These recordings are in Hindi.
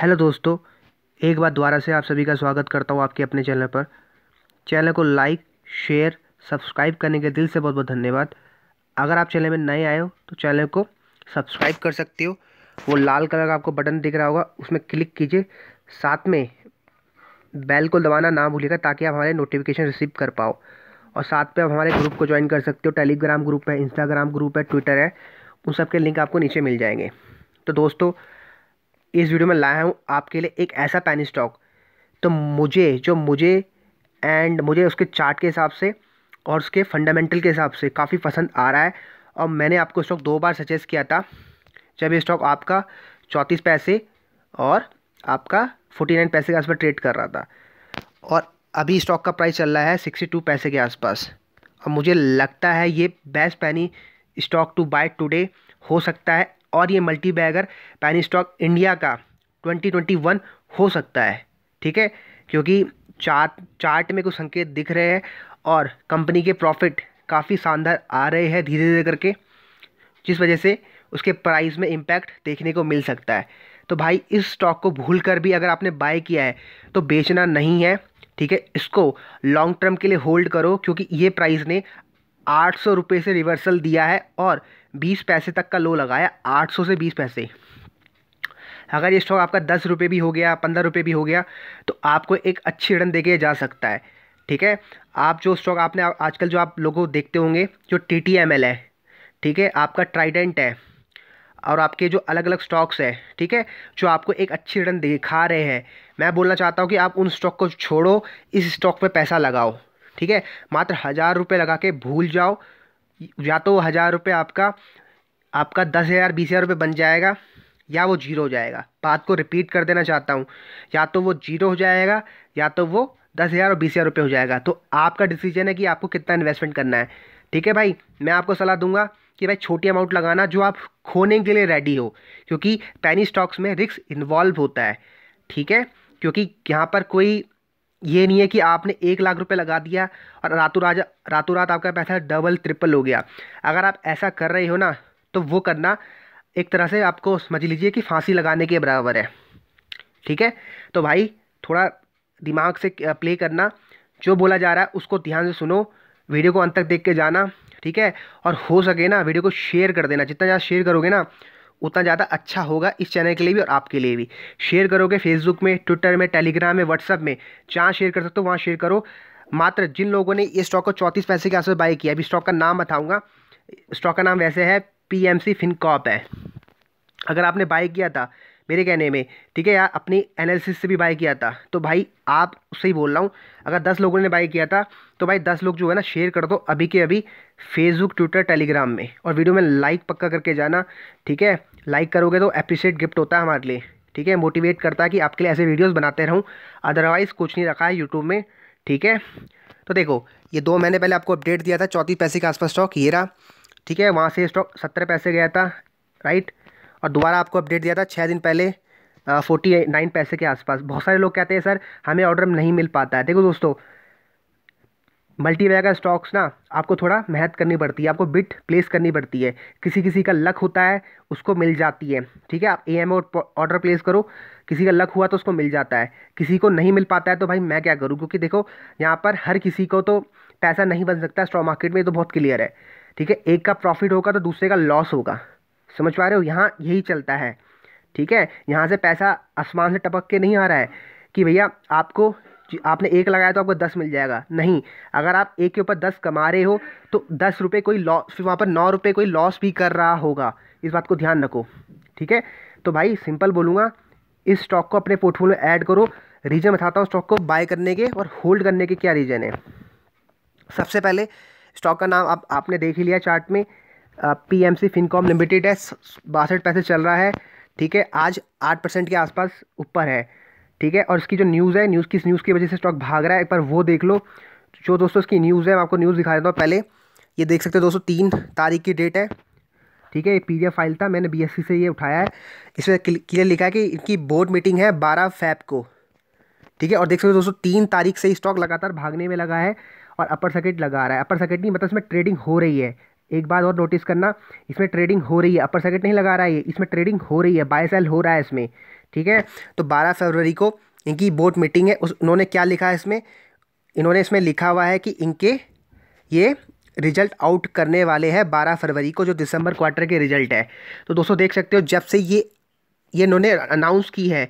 हेलो दोस्तों एक बार दोबारा से आप सभी का स्वागत करता हूँ आपके अपने चैनल पर चैनल को लाइक शेयर सब्सक्राइब करने के दिल से बहुत बहुत धन्यवाद अगर आप चैनल में नए आए हो तो चैनल को सब्सक्राइब कर सकते हो वो लाल कलर का आपको बटन दिख रहा होगा उसमें क्लिक कीजिए साथ में बेल को दबाना ना भूलिएगा ताकि आप हमारे नोटिफिकेशन रिसीव कर पाओ और साथ में आप हमारे ग्रुप को ज्वाइन कर सकते हो टेलीग्राम ग्रुप है इंस्टाग्राम ग्रुप है ट्विटर है उन सब के लिंक आपको नीचे मिल जाएंगे तो दोस्तों इस वीडियो में लाया हूँ आपके लिए एक ऐसा पैनी स्टॉक तो मुझे जो मुझे एंड मुझे उसके चार्ट के हिसाब से और उसके फंडामेंटल के हिसाब से काफ़ी पसंद आ रहा है और मैंने आपको स्टॉक दो बार सजेस्ट किया था जब ये स्टॉक आपका चौंतीस पैसे और आपका फोर्टी नाइन पैसे के आसपास ट्रेड कर रहा था और अभी स्टॉक का प्राइस चल रहा है सिक्सटी टू पैसे के आसपास और मुझे लगता है ये बेस्ट पैनी स्टॉक टू बाय टुडे हो सकता है और ये multibagger penny stock India का 2021 हो सकता है ठीक है क्योंकि चार्ट चार्ट में कुछ संकेत दिख रहे हैं और कंपनी के प्रॉफिट काफ़ी शानदार आ रहे हैं धीरे धीरे करके जिस वजह से उसके प्राइस में इम्पैक्ट देखने को मिल सकता है तो भाई इस स्टॉक को भूल कर भी अगर आपने बाय किया है तो बेचना नहीं है ठीक है इसको लॉन्ग टर्म के लिए होल्ड करो क्योंकि ये प्राइस ने आठ सौ रुपये से रिवर्सल दिया है और बीस पैसे तक का लो लगाया आठ सौ से बीस पैसे अगर ये स्टॉक आपका दस रुपये भी हो गया पंद्रह रुपये भी हो गया तो आपको एक अच्छी रिटर्न देके जा सकता है ठीक है आप जो स्टॉक आपने आजकल जो आप लोगों देखते होंगे जो टी टी एम एल है ठीक है आपका ट्राइडेंट है और आपके जो अलग अलग स्टॉक्स है ठीक है जो आपको एक अच्छी रिटर्न दिखा रहे हैं मैं बोलना चाहता हूँ कि आप उन स्टॉक को छोड़ो इस स्टॉक पर पैसा लगाओ ठीक है मात्र हज़ार रुपये लगा के भूल जाओ या तो हज़ार रुपये आपका आपका दस हज़ार बीस हज़ार रुपये बन जाएगा या वो जीरो हो जाएगा बात को रिपीट कर देना चाहता हूँ या तो वो जीरो हो जाएगा या तो वो दस हज़ार और बीस हज़ार रुपये हो जाएगा तो आपका डिसीजन है कि आपको कितना इन्वेस्टमेंट करना है ठीक है भाई मैं आपको सलाह दूंगा कि भाई छोटी अमाउंट लगाना जो आप खोने के लिए रेडी हो क्योंकि पैनी स्टॉक्स में रिस्क इन्वॉल्व होता है ठीक है क्योंकि यहाँ पर कोई ये नहीं है कि आपने एक लाख रुपए लगा दिया और रातों राजा रातों रात आपका पैसा डबल ट्रिपल हो गया अगर आप ऐसा कर रहे हो ना तो वो करना एक तरह से आपको समझ लीजिए कि फांसी लगाने के बराबर है ठीक है तो भाई थोड़ा दिमाग से प्ले करना जो बोला जा रहा है उसको ध्यान से सुनो वीडियो को अंत तक देख के जाना ठीक है और हो सके ना वीडियो को शेयर कर देना जितना ज़्यादा शेयर करोगे ना उतना ज़्यादा अच्छा होगा इस चैनल के लिए भी और आपके लिए भी शेयर करोगे फेसबुक में ट्विटर में टेलीग्राम में व्हाट्सअप में जहाँ शेयर कर सकते हो वहाँ शेयर करो मात्र जिन लोगों ने ये स्टॉक को चौंतीस पैसे के आसपास बाई किया अभी स्टॉक का नाम बताऊँगा स्टॉक का नाम वैसे है पी एम सी फिनकॉप है अगर आपने बाई किया था मेरे कहने में ठीक है यार अपनी एनालिसिस से भी बाय किया था तो भाई आप उससे ही बोल रहा हूँ अगर दस लोगों ने बाय किया था तो भाई दस लोग जो है ना शेयर कर दो अभी के अभी फेसबुक ट्विटर टेलीग्राम में और वीडियो में लाइक पक्का करके जाना ठीक है लाइक करोगे तो अप्रिशिएट गिफ्ट होता है हमारे लिए ठीक है मोटिवेट करता है कि आपके लिए ऐसे वीडियोज़ बनाते रहूँ अदरवाइज़ कुछ नहीं रखा है यूट्यूब में ठीक है तो देखो ये दो महीने पहले आपको अपडेट दिया था चौंतीस पैसे के आसपास स्टॉक ये रहा ठीक है वहाँ से स्टॉक सत्तर पैसे गया था राइट और दोबारा आपको अपडेट दिया था छः दिन पहले फोर्टी नाइन पैसे के आसपास बहुत सारे लोग कहते हैं सर हमें ऑर्डर नहीं मिल पाता है देखो दोस्तों मल्टीवेयर स्टॉक्स ना आपको थोड़ा मेहनत करनी पड़ती है आपको बिट प्लेस करनी पड़ती है किसी किसी का लक होता है उसको मिल जाती है ठीक है आप ए एम ऑर्डर प्लेस करो किसी का लक हुआ तो उसको मिल जाता है किसी को नहीं मिल पाता है तो भाई मैं क्या करूँ क्योंकि देखो यहाँ पर हर किसी को तो पैसा नहीं बन सकता स्टॉक मार्केट में तो बहुत क्लियर है ठीक है एक का प्रॉफिट होगा तो दूसरे का लॉस होगा समझ पा रहे हो यहाँ यही चलता है ठीक है यहाँ से पैसा आसमान से टपक के नहीं आ रहा है कि भैया आपको आपने एक लगाया तो आपको दस मिल जाएगा नहीं अगर आप एक के ऊपर दस कमा रहे हो तो दस रुपये कोई लॉस फिर वहाँ पर नौ रुपये कोई लॉस भी कर रहा होगा इस बात को ध्यान रखो ठीक है तो भाई सिंपल बोलूँगा इस स्टॉक को अपने पोर्टफोलियो में ऐड करो रीज़न बताता हूँ स्टॉक को बाय करने के और होल्ड करने के क्या रीज़न है सबसे पहले स्टॉक का नाम आप आपने देख ही लिया चार्ट में P M C Fincorp limited है बासठ पैसे चल रहा है ठीक है आज आठ परसेंट के आसपास ऊपर है ठीक है और इसकी जो न्यूज़ है न्यूज़ किस न्यूज़ की वजह से स्टॉक भाग रहा है एक बार वो देख लो जो दोस्तों इसकी न्यूज़ है मैं आपको न्यूज़ दिखा देता हूँ पहले ये देख सकते हो दोस्तों तीन तारीख की डेट है ठीक है ये पी फाइल था मैंने बी से ये उठाया है इसमें क्लियर लिखा है कि इनकी बोर्ड मीटिंग है बारह फैब को ठीक है और देख सकते हो दोस्तों तीन तारीख से ही स्टॉक लगातार भागने में लगा है और अपर सर्किट लगा रहा है अपर सर्किट नहीं मतलब इसमें ट्रेडिंग हो रही है एक बात और नोटिस करना इसमें ट्रेडिंग हो रही है अपर सर्किट नहीं लगा रहा है इसमें ट्रेडिंग हो रही है बाय सेल हो रहा है इसमें ठीक है तो बारह फरवरी को इनकी बोर्ड मीटिंग है उस उन्होंने क्या लिखा है इसमें इन्होंने इसमें लिखा हुआ है कि इनके ये रिजल्ट आउट करने वाले हैं बारह फरवरी को जो दिसंबर क्वार्टर के रिजल्ट है तो दोस्तों देख सकते हो जब से ये ये इन्होंने अनाउंस की है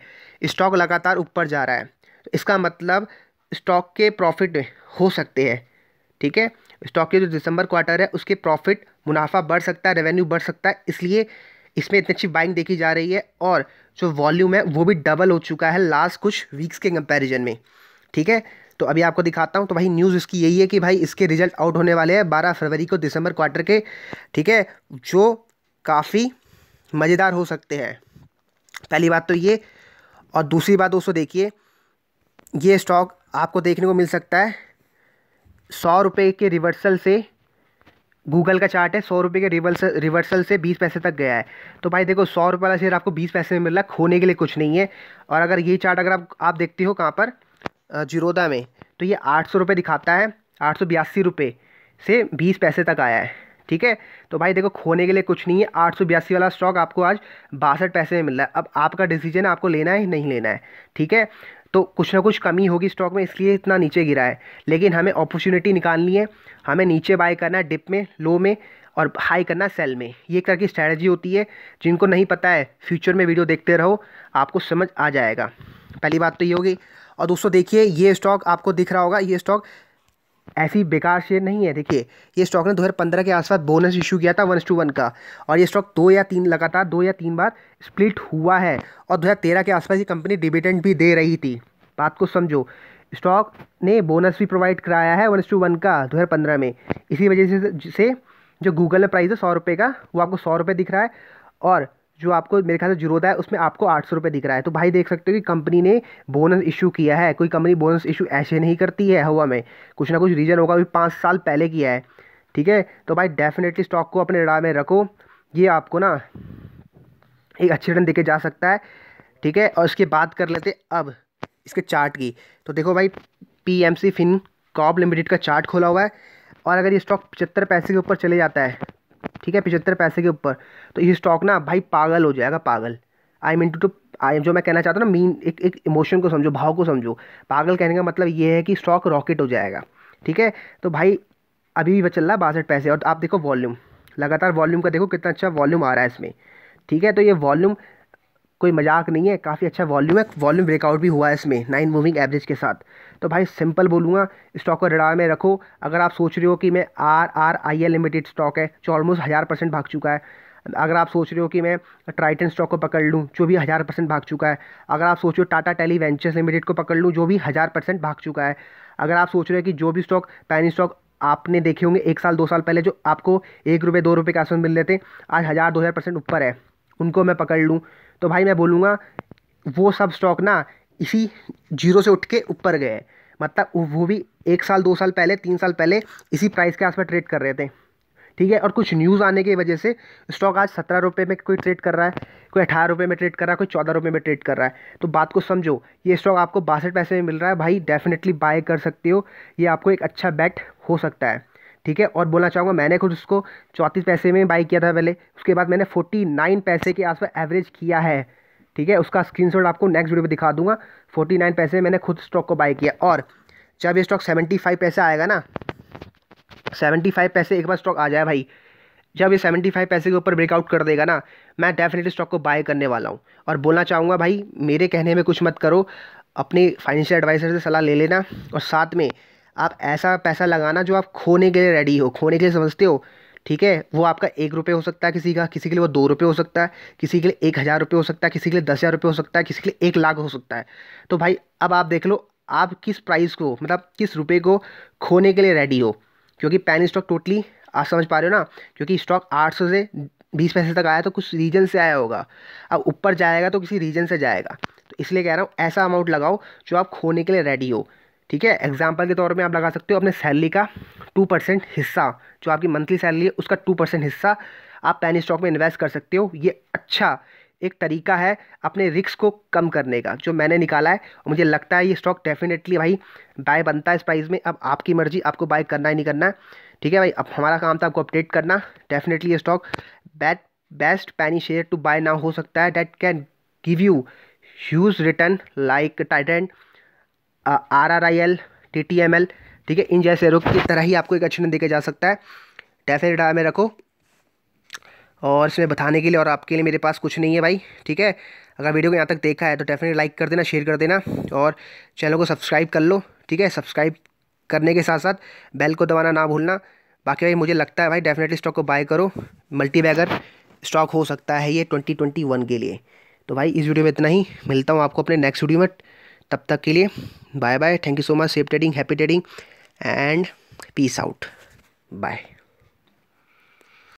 स्टॉक लगातार ऊपर जा रहा है इसका मतलब स्टॉक के प्रॉफिट हो सकते हैं ठीक है स्टॉक के जो दिसंबर क्वार्टर है उसके प्रॉफिट मुनाफा बढ़ सकता है रेवेन्यू बढ़ सकता है इसलिए इसमें इतनी अच्छी बाइंग देखी जा रही है और जो वॉल्यूम है वो भी डबल हो चुका है लास्ट कुछ वीक्स के कंपेरिजन में ठीक है तो अभी आपको दिखाता हूँ तो भाई न्यूज़ इसकी यही है कि भाई इसके रिजल्ट आउट होने वाले हैं बारह फरवरी को दिसंबर क्वार्टर के ठीक है जो काफ़ी मज़ेदार हो सकते हैं पहली बात तो ये और दूसरी बात दोस्तों देखिए ये स्टॉक आपको देखने को मिल सकता है सौ रुपये के रिवर्सल से गूगल का चार्ट है सौ रुपये के रिवर्सल रिवर्सल से बीस पैसे तक गया है तो भाई देखो सौ रुपये वाला शेयर आपको बीस पैसे में मिल रहा है खोने के लिए कुछ नहीं है और अगर ये चार्ट अगर आप आप देखते हो कहाँ पर जिरोदा में तो ये आठ सौ रुपये दिखाता है आठ सौ बयासी रुपये से बीस पैसे तक आया है ठीक है तो भाई देखो खोने के लिए कुछ नहीं है आठ सौ बयासी वाला स्टॉक आपको आज बासठ पैसे में मिल रहा है अब आपका डिसीजन आपको लेना है नहीं लेना है ठीक है तो कुछ ना कुछ कमी होगी स्टॉक में इसलिए इतना नीचे गिरा है लेकिन हमें अपॉर्चुनिटी निकालनी है हमें नीचे बाय करना डिप में लो में और हाई करना सेल में ये एक तरह की स्ट्रैटेजी होती है जिनको नहीं पता है फ्यूचर में वीडियो देखते रहो आपको समझ आ जाएगा पहली बात तो ये होगी और दोस्तों देखिए ये स्टॉक आपको दिख रहा होगा ये स्टॉक ऐसी बेकार शेयर नहीं है देखिए ये स्टॉक ने 2015 के आसपास बोनस इशू किया था वन टू वन का और ये स्टॉक दो या तीन लगातार दो या तीन बार स्प्लिट हुआ है और 2013 के आसपास ये कंपनी डिविडेंड भी दे रही थी बात को समझो स्टॉक ने बोनस भी प्रोवाइड कराया है वन टू वन का दो हज़ार पंद्रह में इसी वजह से जो गूगल में प्राइस है सौ रुपये का वो आपको सौ रुपये दिख रहा है और जो आपको मेरे ख्याल से जीरोदा है उसमें आपको आठ सौ रुपये दिख रहा है तो भाई देख सकते हो कि कंपनी ने बोनस इशू किया है कोई कंपनी बोनस इशू ऐसे नहीं करती है हवा में कुछ ना कुछ रीज़न होगा अभी पाँच साल पहले किया है ठीक है तो भाई डेफिनेटली स्टॉक को अपने रडार में रखो ये आपको ना एक अच्छे रिटर्न देखे जा सकता है ठीक है और इसके बात कर लेते अब इसके चार्ट की तो देखो भाई P M C Fincorp limited का चार्ट खोला हुआ है और अगर ये स्टॉक पचहत्तर पैसे के ऊपर चले जाता है ठीक है पिछहत्तर पैसे के ऊपर तो ये स्टॉक ना भाई पागल हो जाएगा पागल I mean to to I जो मैं कहना चाहता हूँ ना मीन एक एक इमोशन को समझो भाव को समझो पागल कहने का मतलब ये है कि स्टॉक रॉकेट हो जाएगा ठीक है तो भाई अभी भी चल रहा है बासठ पैसे और आप देखो वॉल्यूम लगातार वॉल्यूम का देखो कितना अच्छा वॉल्यूम आ रहा है इसमें ठीक है तो ये वॉल्यूम कोई मजाक नहीं है काफ़ी अच्छा वॉल्यूम है वॉल्यूम ब्रेकआउट भी हुआ है इसमें नाइन मूविंग एवरेज के साथ तो भाई सिंपल बोलूँगा स्टॉक को रडार में रखो अगर आप सोच रहे हो कि मैं R R I L limited stock है जो ऑलमोस्ट हज़ार परसेंट भाग चुका है अगर आप सोच रहे हो कि मैं ट्राइटन स्टॉक को पकड़ लूँ जो भी हज़ार परसेंट भाग चुका है अगर आप सोच रहे हो टाटा टेली वेंचर्स लिमिटेड को पकड़ लूँ जो भी हज़ार परसेंट भाग चुका है अगर आप सोच रहे हो कि जो भी स्टॉक पैनी स्टॉक आपने देखे होंगे एक साल दो साल पहले जो आपको एक रुपये दो रुपये के आसपास मिल रहे थे आज हज़ार दो हज़ार परसेंट ऊपर है उनको मैं पकड़ लूँ तो भाई मैं बोलूँगा वो सब स्टॉक ना इसी जीरो से उठ के ऊपर गए मतलब वो भी एक साल दो साल पहले तीन साल पहले इसी प्राइस के आसपास ट्रेड कर रहे थे ठीक है और कुछ न्यूज़ आने की वजह से स्टॉक आज सत्रह रुपये में कोई ट्रेड कर रहा है कोई अठारह रुपये में ट्रेड कर रहा है कोई चौदह रुपये में ट्रेड कर रहा है तो बात को समझो ये स्टॉक आपको बासठ पैसे में मिल रहा है भाई डेफिनेटली बाय कर सकते हो ये आपको एक अच्छा बैट हो सकता है ठीक है और बोलना चाहूँगा मैंने खुद उसको चौंतीस पैसे में बाई किया था पहले उसके बाद मैंने फोर्टी नाइन पैसे के आसपास एवरेज किया है ठीक है उसका स्क्रीनशॉट आपको नेक्स्ट वीडियो में दिखा दूंगा फोर्टी नाइन पैसे मैंने खुद स्टॉक को बाय किया और जब ये स्टॉक सेवेंटी फाइव पैसे आएगा ना सेवेंटी फाइव पैसे एक बार स्टॉक आ जाए भाई जब ये सेवेंटी फाइव पैसे के ऊपर ब्रेकआउट कर देगा ना मैं डेफिनेटली स्टॉक को बाय करने वाला हूँ और बोलना चाहूँगा भाई मेरे कहने में कुछ मत करो अपने फाइनेंशियल एडवाइजर से सलाह ले लेना और साथ में आप ऐसा पैसा लगाना जो आप खोने के लिए रेडी हो खोने के लिए समझते हो ठीक है वो आपका एक रुपये हो सकता है किसी का किसी के लिए वो दो रुपये हो सकता है किसी के लिए एक हज़ार रुपये हो सकता है किसी के लिए दस हज़ार रुपये हो सकता है किसी के लिए एक लाख हो सकता है तो भाई अब आप देख लो आप किस प्राइस को मतलब किस रुपये को खोने के लिए रेडी हो क्योंकि पैन स्टॉक टोटली आप समझ पा रहे हो ना क्योंकि स्टॉक सौ से बीस पैसे तक आया तो कुछ रीजन से आया होगा अब ऊपर जाएगा तो किसी रीजन से जाएगा तो इसलिए कह रहा हूँ ऐसा अमाउंट लगाओ जो आप खोने के लिए रेडी हो ठीक है एग्जाम्पल के तौर में आप लगा सकते हो अपने सैलरी का टू परसेंट हिस्सा जो आपकी मंथली सैलरी है उसका टू परसेंट हिस्सा आप पैनी स्टॉक में इन्वेस्ट कर सकते हो ये अच्छा एक तरीका है अपने रिक्स को कम करने का जो मैंने निकाला है और मुझे लगता है ये स्टॉक डेफिनेटली भाई बाय बनता है इस प्राइस में अब आपकी मर्जी आपको बाय करना ही नहीं करना ठीक है भाई अब हमारा काम था आपको अपडेट करना डेफिनेटली ये stock bet best penny share to buy now हो सकता है that can give you huge return like Titan R R I L T T M L ठीक है इन जैसे रुख की तरह ही आपको एक अच्छे नंबर देखा जा सकता है डेफिनेट डाटा में रखो और इसमें बताने के लिए और आपके लिए मेरे पास कुछ नहीं है भाई ठीक है अगर वीडियो को यहाँ तक देखा है तो डेफिनेट लाइक कर देना शेयर कर देना और चैनल को सब्सक्राइब कर लो ठीक है सब्सक्राइब करने के साथ साथ बेल को दबाना ना भूलना बाकी भाई मुझे लगता है भाई डेफिनेटली स्टॉक को बाय करो मल्टी बैगर स्टॉक हो सकता है ये ट्वेंटी ट्वेंटी वन के लिए तो भाई इस वीडियो में इतना ही मिलता हूँ आपको अपने नेक्स्ट वीडियो में तब तक के लिए bye bye thank you so much safe trading happy trading and peace out bye